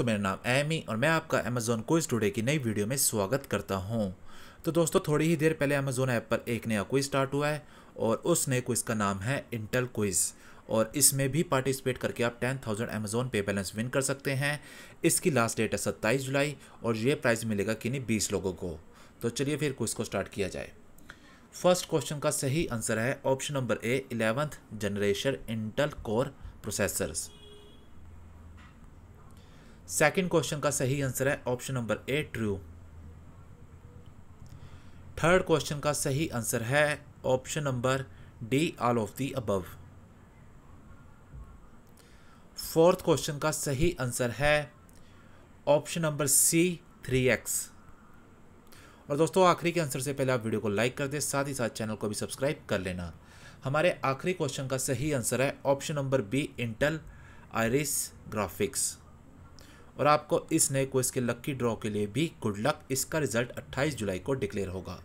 दोस्तों मेरा नाम एमी और मैं आपका अमेजोन क्विज टुडे की नई वीडियो में स्वागत करता हूँ तो दोस्तों थोड़ी ही देर पहले अमेजोन ऐप पर एक नया क्विज स्टार्ट हुआ है और उस नए क्विज का नाम है इंटेल क्विज़ और इसमें भी पार्टिसिपेट करके आप ten thousand Amazon pay balance win कर सकते हैं इसकी लास्ट डेट है सत्ताईस जुलाई और ये प्राइज़ मिलेगा किन्हीं बीस लोगों को तो चलिए फिर क्विज को स्टार्ट किया जाए फर्स्ट क्वेश्चन का सही आंसर है option number A eleventh generation Intel core processors second question का सही आंसर है option number A true third question का सही आंसर है option number D all of the above fourth question का सही आंसर है option number C three x और दोस्तों आखिरी के आंसर से पहले आप वीडियो को लाइक कर दें साथ ही साथ चैनल को भी सब्सक्राइब कर लेना हमारे आखिरी क्वेश्चन का सही आंसर है option number B Intel Iris graphics और आपको इस नए क्विज के लक्की ड्रॉ के लिए भी गुड लक इसका रिजल्ट 28 जुलाई को डिक्लेयर होगा